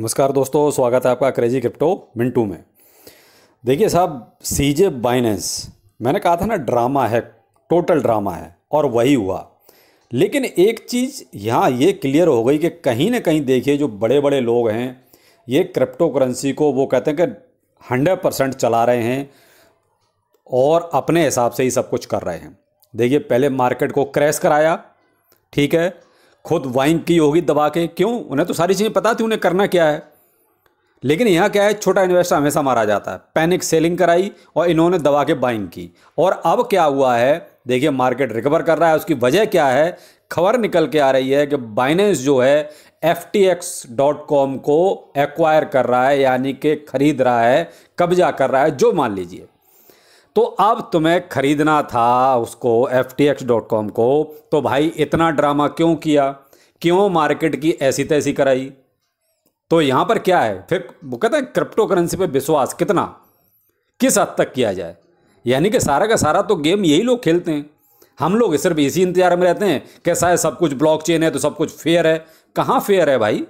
नमस्कार दोस्तों स्वागत है आपका क्रेजी क्रिप्टो मिंटू में देखिए साहब सी जे बाइनेंस मैंने कहा था ना ड्रामा है टोटल ड्रामा है और वही हुआ लेकिन एक चीज़ यहाँ ये क्लियर हो गई कि कहीं ना कहीं देखिए जो बड़े बड़े लोग हैं ये क्रिप्टो करेंसी को वो कहते हैं कि हंड्रेड परसेंट चला रहे हैं और अपने हिसाब से ही सब कुछ कर रहे हैं देखिए पहले मार्केट को क्रैश कराया ठीक है खुद वाइंग की होगी दबा के क्यों उन्हें तो सारी चीज़ें पता थी उन्हें करना क्या है लेकिन यहाँ क्या है छोटा इन्वेस्टर हमेशा मारा जाता है पैनिक सेलिंग कराई और इन्होंने दबा के बाइंग की और अब क्या हुआ है देखिए मार्केट रिकवर कर रहा है उसकी वजह क्या है खबर निकल के आ रही है कि बाइनेंस जो है एफ को एक्वायर कर रहा है यानी कि खरीद रहा है कब्जा कर रहा है जो मान लीजिए तो अब तुम्हें खरीदना था उसको एफ को तो भाई इतना ड्रामा क्यों किया क्यों मार्केट की ऐसी तैसी कराई तो यहां पर क्या है फिर वो कहते हैं क्रिप्टो करेंसी पर विश्वास कितना किस हद तक किया जाए यानी कि सारा का सारा तो गेम यही लोग खेलते हैं हम लोग सिर्फ इसी इंतजार में रहते हैं कैसा है सब कुछ ब्लॉकचेन है तो सब कुछ फेयर है कहाँ फेयर है भाई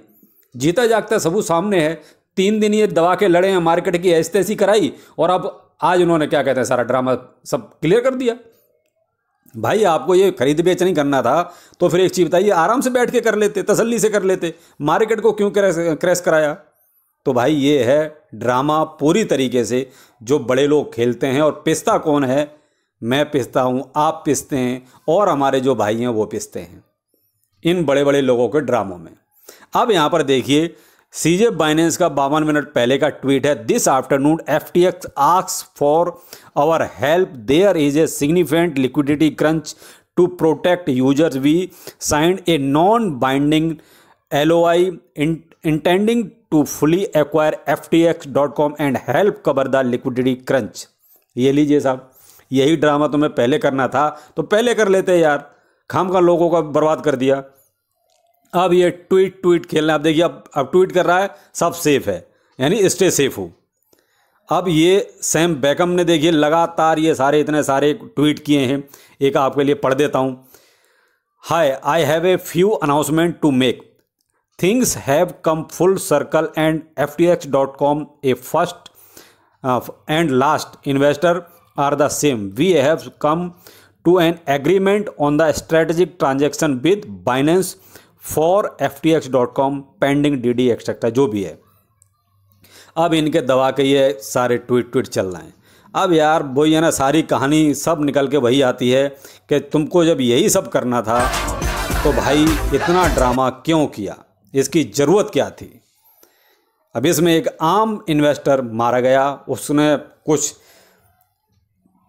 जीता जागता सबू सामने है तीन दिन ये दवा के लड़े हैं मार्केट की ऐसी तैसी कराई और अब आज उन्होंने क्या कहते हैं सारा ड्रामा सब क्लियर कर दिया भाई आपको ये खरीद बेच नहीं करना था तो फिर एक चीज़ बताइए आराम से बैठ के कर लेते तसल्ली से कर लेते मार्केट को क्यों क्रैश क्रैश कराया तो भाई ये है ड्रामा पूरी तरीके से जो बड़े लोग खेलते हैं और पिस्ता कौन है मैं पिस्ता हूँ आप पिसते हैं और हमारे जो भाई हैं वो पिसते हैं इन बड़े बड़े लोगों के ड्रामों में अब यहाँ पर देखिए सीजे बाइनेंस का बावन मिनट पहले का ट्वीट है this afternoon F T X ask for our help there is a significant liquidity crunch to protect users we signed a non binding L O I intending to fully acquire F T X dot com and help cover the liquidity crunch ये लीजिए साहब यही drama तुम्हें पहले करना था तो पहले कर लेते यार खाम का लोगों का बर्बाद कर दिया अब ये ट्वीट ट्वीट खेलना आप देखिए अब अब ट्वीट कर रहा है सब सेफ है यानी स्टे सेफ हो अब ये सैम बैकम ने देखिए लगातार ये सारे इतने सारे ट्वीट किए हैं एक आपके लिए पढ़ देता हूँ hi I have a few announcement to make things have come full circle and F T X dot com a first and last investor are the same we have come to an agreement on the strategic transaction with Binance for F T X dot com pending D D etcetera जो भी है अब इनके दवा के ये सारे tweet tweet चल रहे हैं अब यार वो ये ना सारी कहानी सब निकल के वही आती है कि तुमको जब यही सब करना था तो भाई इतना ड्रामा क्यों किया इसकी ज़रूरत क्या थी अब इसमें एक आम इन्वेस्टर मारा गया उसने कुछ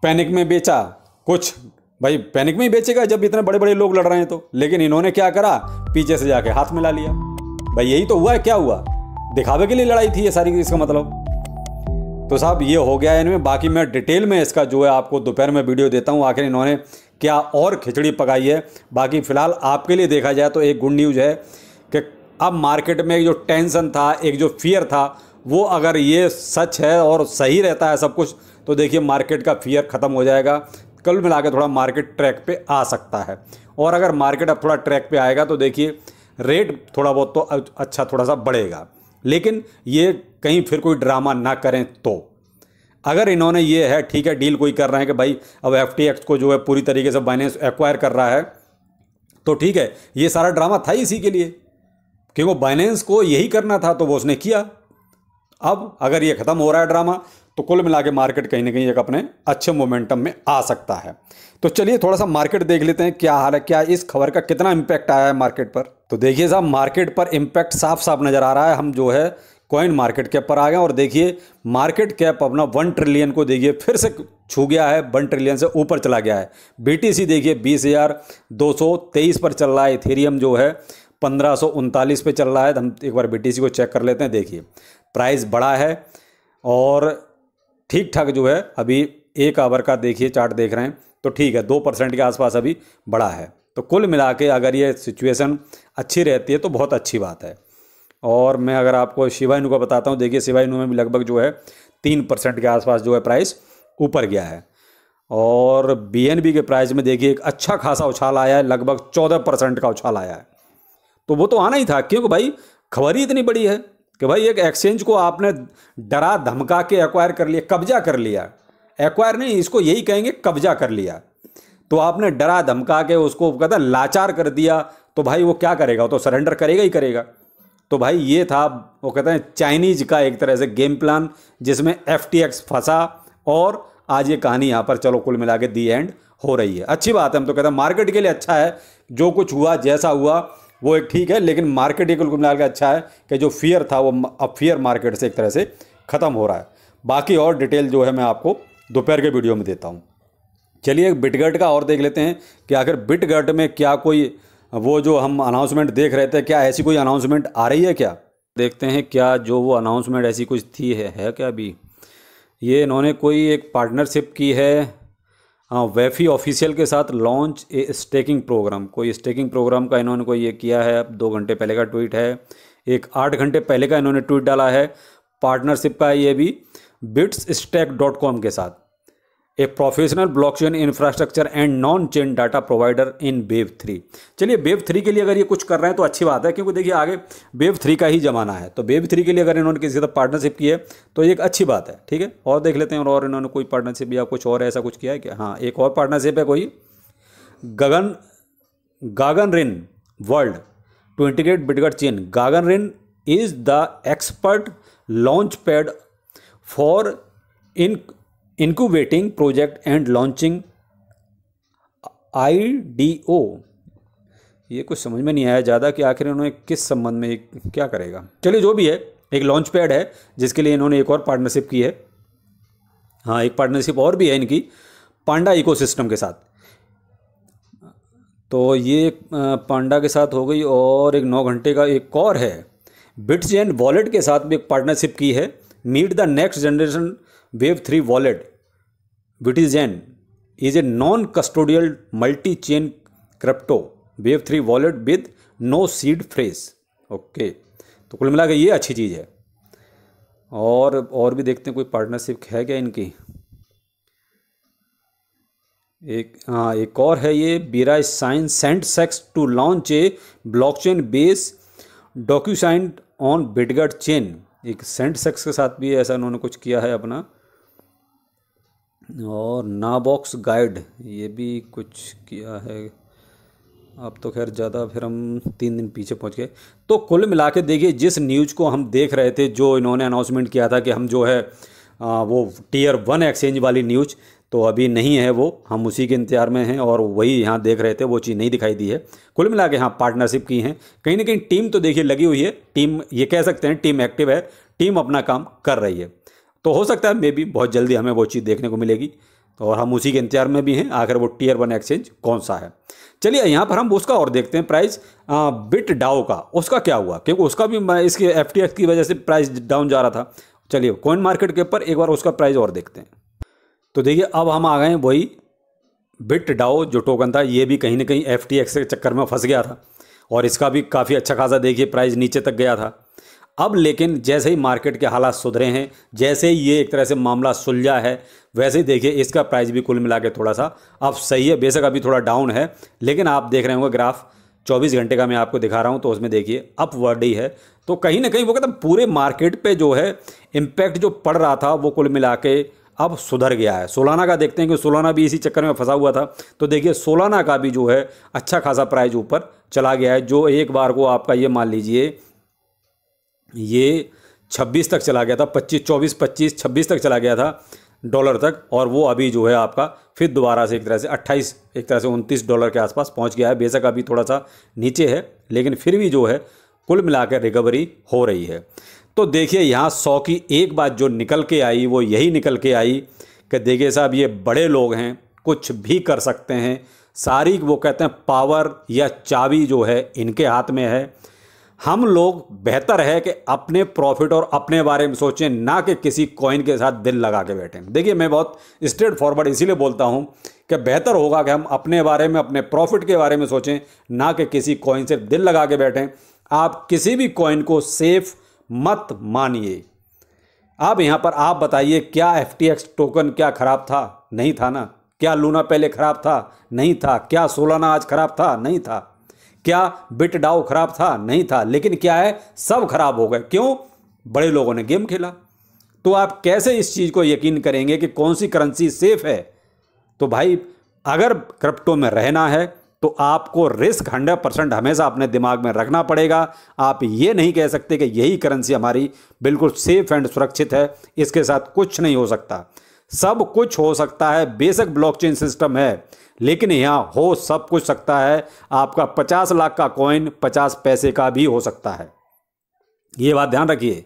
पैनिक में बेचा कुछ भाई पैनिक में ही बेचेगा जब इतने बड़े बड़े लोग लड़ रहे हैं तो लेकिन इन्होंने क्या करा पीछे से जाके हाथ मिला लिया भाई यही तो हुआ है क्या हुआ दिखावे के लिए लड़ाई थी ये सारी इसका मतलब तो साहब ये हो गया इनमें बाकी मैं डिटेल में इसका जो है आपको दोपहर में वीडियो देता हूँ आखिर इन्होंने क्या और खिचड़ी पकाई है बाकी फिलहाल आपके लिए देखा जाए तो एक गुड न्यूज़ है कि अब मार्केट में एक जो टेंशन था एक जो फियर था वो अगर ये सच है और सही रहता है सब कुछ तो देखिए मार्केट का फियर ख़त्म हो जाएगा कल मिला के थोड़ा मार्केट ट्रैक पे आ सकता है और अगर मार्केट अब थोड़ा ट्रैक पे आएगा तो देखिए रेट थोड़ा बहुत तो अच्छा थोड़ा सा बढ़ेगा लेकिन ये कहीं फिर कोई ड्रामा ना करें तो अगर इन्होंने ये है ठीक है डील कोई कर रहे हैं कि भाई अब एफ को जो है पूरी तरीके से बाइनेंस एक्वायर कर रहा है तो ठीक है ये सारा ड्रामा था इसी के लिए क्योंकि बाइनेंस को यही करना था तो वो उसने किया अब अगर ये ख़त्म हो रहा है ड्रामा तो कुल मिला के मार्केट कहीं ना कहीं एक अपने अच्छे मोमेंटम में आ सकता है तो चलिए थोड़ा सा मार्केट देख लेते हैं क्या हाल है क्या इस खबर का कितना इम्पैक्ट आया है मार्केट पर तो देखिए साहब मार्केट पर इम्पैक्ट साफ साफ नज़र आ रहा है हम जो है कॉइन मार्केट कैप पर आ गए और देखिए मार्केट कैप अपना वन ट्रिलियन को देखिए फिर से छू गया है वन ट्रिलियन से ऊपर चला गया है बी देखिए बीस हज़ार दो सौ तेईस पर चल रहा है इथेरियम जो है पंद्रह सौ उनतालीस पर चल रहा है हम एक बार बी को चेक कर लेते हैं देखिए प्राइस बड़ा है और ठीक ठाक जो है अभी एक आवर का देखिए चार्ट देख रहे हैं तो ठीक है दो परसेंट के आसपास अभी बढ़ा है तो कुल मिला के अगर ये सिचुएशन अच्छी रहती है तो बहुत अच्छी बात है और मैं अगर आपको शिवाइनू का बताता हूँ देखिए शिवाइनू में भी लगभग जो है तीन परसेंट के आसपास जो है प्राइस ऊपर गया है और बी के प्राइस में देखिए एक अच्छा खासा उछाल आया है लगभग चौदह परसेंट का उछाल आया है तो वो तो आना ही था क्योंकि भाई खबर ही इतनी बड़ी है कि भाई एक एक्सचेंज को आपने डरा धमका के एक्वायर कर लिया कब्जा कर लिया एक्वायर नहीं इसको यही कहेंगे कब्जा कर लिया तो आपने डरा धमका के उसको कहता लाचार कर दिया तो भाई वो क्या करेगा तो सरेंडर करेगा ही करेगा तो भाई ये था वो कहते हैं चाइनीज का एक तरह से गेम प्लान जिसमें एफ फंसा और आज ये कहानी यहाँ पर चलो कुल मिला के दी एंड हो रही है अच्छी बात है हम तो कहते हैं मार्केट के लिए अच्छा है जो कुछ हुआ जैसा हुआ वो एक ठीक है लेकिन मार्केट ये कुल मिला के अच्छा है कि जो फियर था वो अब फियर मार्केट से एक तरह से ख़त्म हो रहा है बाकी और डिटेल जो है मैं आपको दोपहर के वीडियो में देता हूँ चलिए एक बिटगर्ट का और देख लेते हैं कि आखिर बिटगर्ट में क्या कोई वो जो हम अनाउंसमेंट देख रहे थे क्या ऐसी कोई अनाउंसमेंट आ रही है क्या देखते हैं क्या जो वो अनाउंसमेंट ऐसी कुछ थी है, है क्या अभी ये इन्होंने कोई एक पार्टनरशिप की है हाँ, वेफी ऑफिशियल के साथ लॉन्च ए स्टेकिंग प्रोग्राम कोई स्टेकिंग प्रोग्राम का इन्होंने कोई ये किया है अब दो घंटे पहले का ट्वीट है एक आठ घंटे पहले का इन्होंने ट्वीट डाला है पार्टनरशिप का ये भी बिट्स स्टैक डॉट कॉम के साथ a professional blockchain infrastructure and non chain data provider in web three चलिए वेब थ्री के लिए अगर ये कुछ कर रहे हैं तो अच्छी बात है क्योंकि देखिए आगे वेब थ्री का ही जमाना है तो वेब थ्री के लिए अगर इन्होंने किसी तरह पार्टनरशिप की है तो ये एक अच्छी बात है ठीक है और देख लेते हैं और इन्होंने कोई पार्टनरशिप या कुछ और ऐसा कुछ किया है कि हाँ एक और पार्टनरशिप है कोई गगन गागन रिन world to integrate Bitgert chain गागन रिन is the expert launchpad for in and launching I D O ये कुछ समझ में नहीं आया ज़्यादा कि आखिर उन्होंने किस संबंध में क्या करेगा चलिए जो भी है एक लॉन्च पैड है जिसके लिए इन्होंने एक और पार्टनरशिप की है हाँ एक पार्टनरशिप और भी है इनकी पांडा इकोसिस्टम के साथ तो ये पांडा के साथ हो गई और एक नौ घंटे का एक और है बिट्स एंड वॉलेट के साथ भी एक पार्टनरशिप की है meet the next generation web three wallet विट is a non custodial multi chain crypto web three wallet with no seed phrase okay तो कुल मिला के ये अच्छी चीज़ है और और भी देखते हैं कोई पार्टनरशिप है क्या इनकी एक हाँ एक और है ये बीरा साइंस सेंट सेक्स to launch a blockchain base DocuSign on Bitgert chain एक सेंट सेक्स के साथ भी ऐसा उन्होंने कुछ किया है अपना और नाबॉक्स गाइड ये भी कुछ किया है अब तो खैर ज़्यादा फिर हम तीन दिन पीछे पहुंच गए तो कुल मिला के देखिए जिस न्यूज़ को हम देख रहे थे जो इन्होंने अनाउंसमेंट किया था कि हम जो है आ, वो टीयर वन एक्सचेंज वाली न्यूज़ तो अभी नहीं है वो हम उसी के इंतजार में हैं और वही यहाँ देख रहे थे वो चीज़ नहीं दिखाई दी है कुल मिला के यहाँ पार्टनरशिप की हैं कहीं ना कहीं टीम तो देखिए लगी हुई है टीम ये कह सकते हैं टीम एक्टिव है टीम अपना काम कर रही है तो हो सकता है मे बी बहुत जल्दी हमें वो चीज़ देखने को मिलेगी तो और हम उसी के इंतजार में भी हैं आखिर वो टीयर वन एक्सचेंज कौन सा है चलिए यहाँ पर हम उसका और देखते हैं प्राइस बिट डाओ का उसका क्या हुआ क्योंकि उसका भी इसके एफ की वजह से प्राइस डाउन जा रहा था चलिए कॉइन मार्केट के ऊपर एक बार उसका प्राइस और देखते हैं तो देखिए अब हम आ गए वही बिट डाओ जो टोकन था ये भी कहीं ना कहीं एफ के चक्कर में फंस गया था और इसका भी काफ़ी अच्छा खासा देखिए प्राइस नीचे तक गया था अब लेकिन जैसे ही मार्केट के हालात सुधरे हैं जैसे ही ये एक तरह से मामला सुलझा है वैसे ही देखिए इसका प्राइस भी कुल मिला के थोड़ा सा अब सही है बेशक अभी थोड़ा डाउन है लेकिन आप देख रहे होंगे ग्राफ 24 घंटे का मैं आपको दिखा रहा हूँ तो उसमें देखिए अप वर्ड ही है तो कहीं ना कहीं वो कहते पूरे मार्केट पे जो है इम्पैक्ट जो पड़ रहा था वो कुल मिला के अब सुधर गया है सोलाना का देखते हैं कि सोलाना भी इसी चक्कर में फंसा हुआ था तो देखिए सोलाना का भी जो है अच्छा खासा प्राइज ऊपर चला गया है जो एक बार को आपका ये मान लीजिए ये 26 तक चला गया था 25 24 25 26 तक चला गया था डॉलर तक और वो अभी जो है आपका फिर दोबारा से एक तरह से 28 एक तरह से 29 डॉलर के आसपास पहुंच गया है बेशक अभी थोड़ा सा नीचे है लेकिन फिर भी जो है कुल मिलाकर रिकवरी हो रही है तो देखिए यहाँ सौ की एक बात जो निकल के आई वो यही निकल के आई कि देखिए साहब ये बड़े लोग हैं कुछ भी कर सकते हैं सारी वो कहते हैं पावर या चाबी जो है इनके हाथ में है हम लोग बेहतर है कि अपने प्रॉफिट और अपने बारे में सोचें ना कि किसी कॉइन के साथ दिल लगा के बैठें देखिए मैं बहुत स्ट्रेट फॉरवर्ड इसीलिए बोलता हूँ कि बेहतर होगा कि हम अपने बारे में अपने प्रॉफिट के बारे में सोचें ना कि किसी कॉइन से दिल लगा के बैठें आप किसी भी कॉइन को सेफ मत मानिए अब यहाँ पर आप बताइए क्या एफ टोकन क्या ख़राब था नहीं था ना क्या लूना पहले ख़राब था नहीं था क्या सोलाना आज ख़राब था नहीं था क्या बिट डाउ खराब था नहीं था लेकिन क्या है सब खराब हो गए क्यों बड़े लोगों ने गेम खेला तो आप कैसे इस चीज़ को यकीन करेंगे कि कौन सी करेंसी सेफ़ है तो भाई अगर क्रिप्टो में रहना है तो आपको रिस्क हंड्रेड परसेंट हमेशा अपने दिमाग में रखना पड़ेगा आप ये नहीं कह सकते कि यही करेंसी हमारी बिल्कुल सेफ एंड सुरक्षित है इसके साथ कुछ नहीं हो सकता सब कुछ हो सकता है बेसिक ब्लॉकचेन सिस्टम है लेकिन यहाँ हो सब कुछ सकता है आपका पचास लाख का कॉइन पचास पैसे का भी हो सकता है ये बात ध्यान रखिए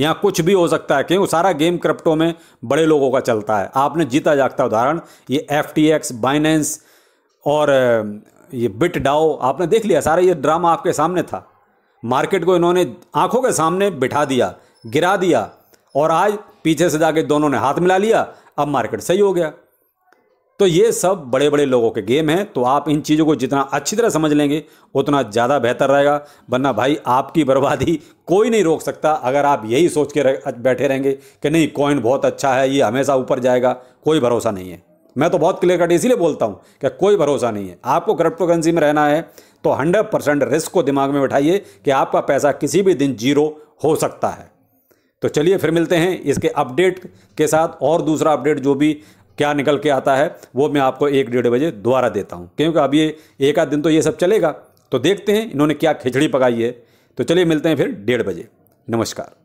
यहाँ कुछ भी हो सकता है क्योंकि सारा गेम क्रिप्टो में बड़े लोगों का चलता है आपने जीता जागता उदाहरण ये एफ टी एक्स बाइनेंस और ये बिट डाओ आपने देख लिया सारा ये ड्रामा आपके सामने था मार्केट को इन्होंने आंखों के सामने बिठा दिया गिरा दिया और आज पीछे से जाके दोनों ने हाथ मिला लिया अब मार्केट सही हो गया तो ये सब बड़े बड़े लोगों के गेम हैं तो आप इन चीज़ों को जितना अच्छी तरह समझ लेंगे उतना ज़्यादा बेहतर रहेगा वरना भाई आपकी बर्बादी कोई नहीं रोक सकता अगर आप यही सोच के बैठे रहेंगे कि नहीं कॉइन बहुत अच्छा है ये हमेशा ऊपर जाएगा कोई भरोसा नहीं है मैं तो बहुत क्लियर कट इसीलिए बोलता हूँ कि कोई भरोसा नहीं है आपको क्रिप्टो करेंसी में रहना है तो हंड्रेड परसेंट रिस्क को दिमाग में बैठाइए कि आपका पैसा किसी भी दिन जीरो हो सकता है तो चलिए फिर मिलते हैं इसके अपडेट के साथ और दूसरा अपडेट जो भी क्या निकल के आता है वो मैं आपको एक डेढ़ बजे दोबारा देता हूँ क्योंकि अब ये एक आध दिन तो ये सब चलेगा तो देखते हैं इन्होंने क्या खिचड़ी पकाई है तो चलिए मिलते हैं फिर डेढ़ बजे नमस्कार